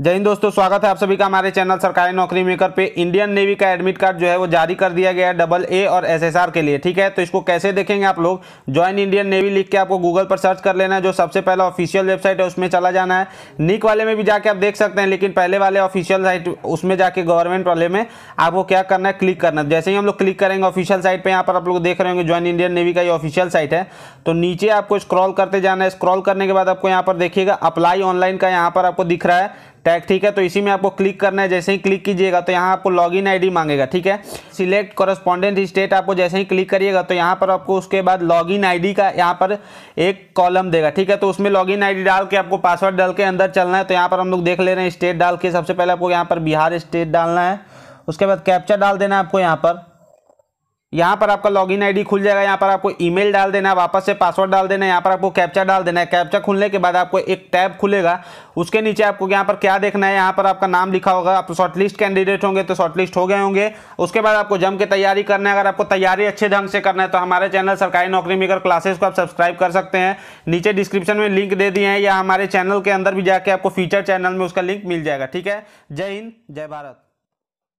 जय हिंद दोस्तों स्वागत है आप सभी का हमारे चैनल सरकारी नौकरी मेकर पे इंडियन नेवी का एडमिट कार्ड जो है वो जारी कर दिया गया है डबल ए और एसएसआर के लिए ठीक है तो इसको कैसे देखेंगे आप लोग ज्वाइन इंडियन नेवी लिख के आपको गूगल पर सर्च कर लेना है जो सबसे पहला ऑफिशियल वेबसाइट है उसमें चला जाना है निक वाले में भी जाके आप देख सकते हैं लेकिन पहले वाले ऑफिशियल साइट उसमें जाके गवर्नमेंट वाले में आपको क्या करना है क्लिक करना है जैसे ही हम लोग क्लिक करेंगे ऑफिशियल साइट पर यहाँ पर आप लोग देख रहे होंगे ज्वाइन इंडियन नेवी का ये ऑफिशियल साइट है तो नीचे आपको स्क्रॉल करते जाना है स्क्रॉल करने के बाद आपको यहाँ पर देखिएगा अप्लाई ऑनलाइन का यहाँ पर आपको दिख रहा है टैग ठीक है तो इसी में आपको क्लिक करना है जैसे ही क्लिक कीजिएगा तो यहाँ आपको लॉगिन आईडी मांगेगा ठीक है सिलेक्ट कॉरेस्पॉन्डेंट स्टेट आपको जैसे ही क्लिक करिएगा तो यहाँ पर आपको उसके बाद लॉगिन आईडी का यहाँ पर एक कॉलम देगा ठीक है तो उसमें लॉग इन डाल के आपको पासवर्ड डाल के अंदर चलना है तो यहाँ पर हम लोग देख ले रहे हैं स्टेट डाल के सबसे पहले आपको यहाँ पर बिहार स्टेट डालना है उसके बाद कैप्चर डाल देना है आपको यहाँ पर यहाँ पर आपका लॉगिन आईडी खुल जाएगा यहाँ पर आपको ईमेल डाल देना है वापस से पासवर्ड डाल देना है यहाँ पर आपको कैप्चा डाल देना है कैप्चा खुलने के बाद आपको एक टैब खुलेगा उसके नीचे आपको यहाँ पर क्या देखना है यहाँ पर आपका नाम लिखा होगा आप शॉर्टलिस्ट कैंडिडेट होंगे तो शॉर्टलिस्ट हो गए होंगे उसके बाद आपको जम के तैयारी करना है अगर आपको तैयारी अच्छे ढंग से करना है तो हमारे चैनल सरकारी नौकरी मेकर क्लासेस को आप सब्सक्राइब कर सकते हैं नीचे डिस्क्रिप्शन में लिंक दे दिए हैं या हमारे चैनल के अंदर भी जाके आपको फीचर चैनल में उसका लिंक मिल जाएगा ठीक है जय हिंद जय भारत